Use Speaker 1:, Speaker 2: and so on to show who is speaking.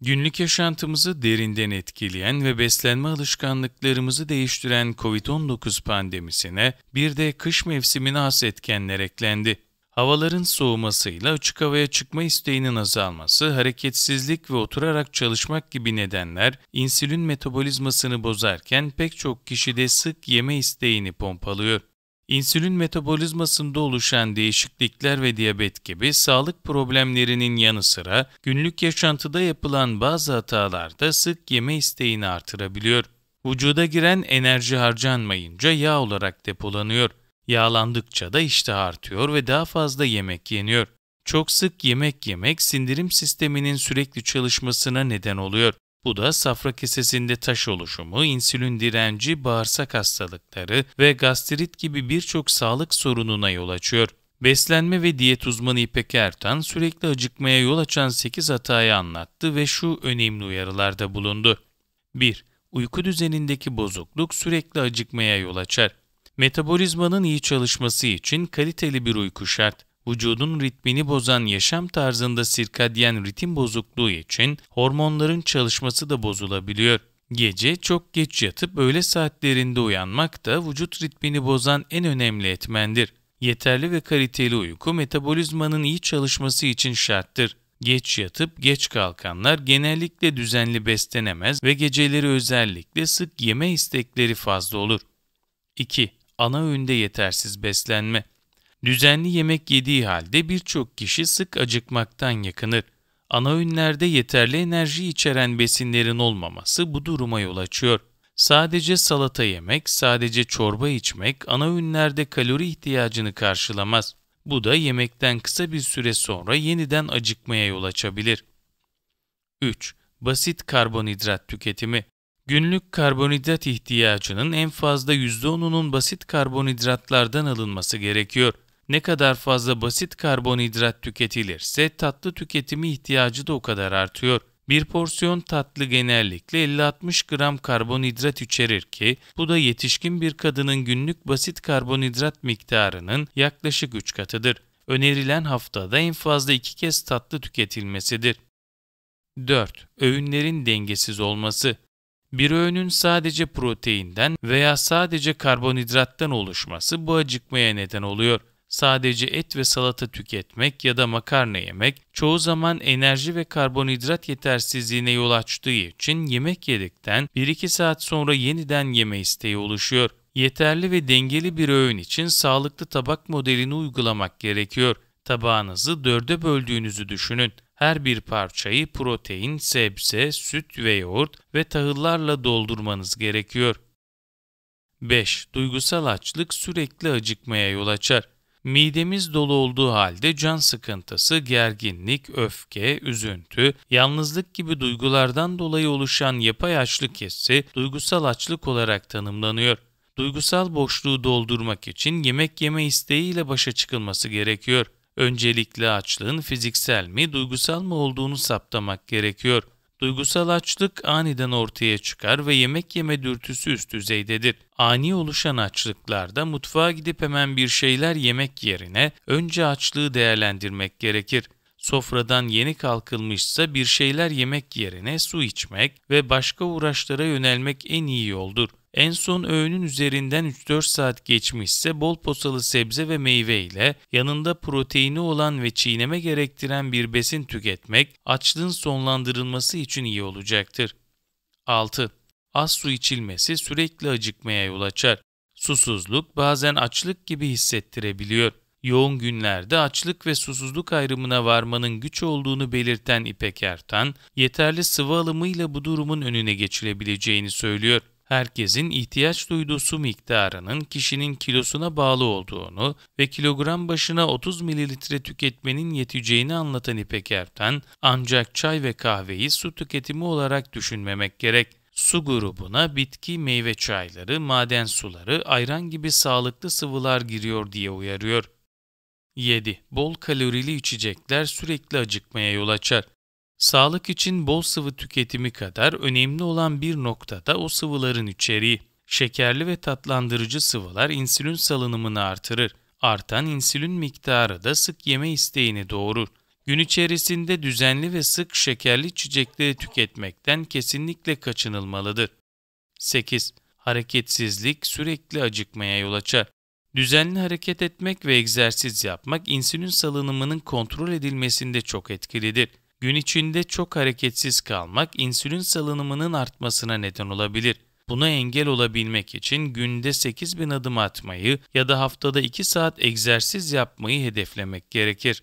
Speaker 1: Günlük yaşantımızı derinden etkileyen ve beslenme alışkanlıklarımızı değiştiren COVID-19 pandemisine bir de kış mevsimine has etkenler eklendi. Havaların soğumasıyla açık havaya çıkma isteğinin azalması, hareketsizlik ve oturarak çalışmak gibi nedenler insülin metabolizmasını bozarken pek çok kişi de sık yeme isteğini pompalıyor. İnsülin metabolizmasında oluşan değişiklikler ve diyabet gibi sağlık problemlerinin yanı sıra günlük yaşantıda yapılan bazı hatalar da sık yeme isteğini artırabiliyor. Vücuda giren enerji harcanmayınca yağ olarak depolanıyor. Yağlandıkça da iştah artıyor ve daha fazla yemek yeniyor. Çok sık yemek yemek sindirim sisteminin sürekli çalışmasına neden oluyor. Bu da safra kesesinde taş oluşumu, insülin direnci, bağırsak hastalıkları ve gastrit gibi birçok sağlık sorununa yol açıyor. Beslenme ve diyet uzmanı İpek Ertan sürekli acıkmaya yol açan 8 hatayı anlattı ve şu önemli uyarılarda bulundu. 1. Uyku düzenindeki bozukluk sürekli acıkmaya yol açar. Metabolizmanın iyi çalışması için kaliteli bir uyku şart vücudun ritmini bozan yaşam tarzında sirkadyen ritim bozukluğu için hormonların çalışması da bozulabiliyor. Gece çok geç yatıp öğle saatlerinde uyanmak da vücut ritmini bozan en önemli etmendir. Yeterli ve kaliteli uyku metabolizmanın iyi çalışması için şarttır. Geç yatıp geç kalkanlar genellikle düzenli beslenemez ve geceleri özellikle sık yeme istekleri fazla olur. 2. Ana öğünde yetersiz beslenme Düzenli yemek yediği halde birçok kişi sık acıkmaktan yakınır. Ana öğünlerde yeterli enerji içeren besinlerin olmaması bu duruma yol açıyor. Sadece salata yemek, sadece çorba içmek ana öğünlerde kalori ihtiyacını karşılamaz. Bu da yemekten kısa bir süre sonra yeniden acıkmaya yol açabilir. 3. Basit karbonhidrat tüketimi Günlük karbonhidrat ihtiyacının en fazla %10'unun basit karbonhidratlardan alınması gerekiyor. Ne kadar fazla basit karbonhidrat tüketilirse tatlı tüketimi ihtiyacı da o kadar artıyor. Bir porsiyon tatlı genellikle 50-60 gram karbonhidrat içerir ki bu da yetişkin bir kadının günlük basit karbonhidrat miktarının yaklaşık 3 katıdır. Önerilen haftada en fazla 2 kez tatlı tüketilmesidir. 4. Öğünlerin dengesiz olması bir öğünün sadece proteinden veya sadece karbonhidrattan oluşması bu acıkmaya neden oluyor sadece et ve salata tüketmek ya da makarna yemek çoğu zaman enerji ve karbonhidrat yetersizliğine yol açtığı için yemek yedikten 1-2 saat sonra yeniden yeme isteği oluşuyor. Yeterli ve dengeli bir öğün için sağlıklı tabak modelini uygulamak gerekiyor. Tabağınızı dörde böldüğünüzü düşünün. Her bir parçayı protein, sebze, süt ve yoğurt ve tahıllarla doldurmanız gerekiyor. 5. Duygusal açlık sürekli acıkmaya yol açar. Midemiz dolu olduğu halde can sıkıntısı, gerginlik, öfke, üzüntü, yalnızlık gibi duygulardan dolayı oluşan yapay açlık hissi duygusal açlık olarak tanımlanıyor. Duygusal boşluğu doldurmak için yemek yeme isteğiyle başa çıkılması gerekiyor. Öncelikle açlığın fiziksel mi, duygusal mı olduğunu saptamak gerekiyor. Duygusal açlık aniden ortaya çıkar ve yemek yeme dürtüsü üst düzeydedir. Ani oluşan açlıklarda mutfağa gidip hemen bir şeyler yemek yerine önce açlığı değerlendirmek gerekir. Sofradan yeni kalkılmışsa bir şeyler yemek yerine su içmek ve başka uğraşlara yönelmek en iyi yoldur. En son öğünün üzerinden 3-4 saat geçmişse bol posalı sebze ve meyve ile yanında proteini olan ve çiğneme gerektiren bir besin tüketmek açlığın sonlandırılması için iyi olacaktır. 6. Az su içilmesi sürekli acıkmaya yol açar. Susuzluk bazen açlık gibi hissettirebiliyor. Yoğun günlerde açlık ve susuzluk ayrımına varmanın güç olduğunu belirten İpek Ertan, yeterli sıvı alımıyla bu durumun önüne geçilebileceğini söylüyor herkesin ihtiyaç duyduğu su miktarının kişinin kilosuna bağlı olduğunu ve kilogram başına 30 mililitre tüketmenin yeteceğini anlatan İpek Erten, ancak çay ve kahveyi su tüketimi olarak düşünmemek gerek. Su grubuna bitki, meyve çayları, maden suları, ayran gibi sağlıklı sıvılar giriyor diye uyarıyor. 7. Bol kalorili içecekler sürekli acıkmaya yol açar. Sağlık için bol sıvı tüketimi kadar önemli olan bir nokta da o sıvıların içeriği. Şekerli ve tatlandırıcı sıvılar insülin salınımını artırır. Artan insülin miktarı da sık yeme isteğini doğurur. Gün içerisinde düzenli ve sık şekerli içecekleri tüketmekten kesinlikle kaçınılmalıdır. 8. Hareketsizlik sürekli acıkmaya yol açar. Düzenli hareket etmek ve egzersiz yapmak insülin salınımının kontrol edilmesinde çok etkilidir. Gün içinde çok hareketsiz kalmak insülin salınımının artmasına neden olabilir. Buna engel olabilmek için günde 8000 adım atmayı ya da haftada 2 saat egzersiz yapmayı hedeflemek gerekir.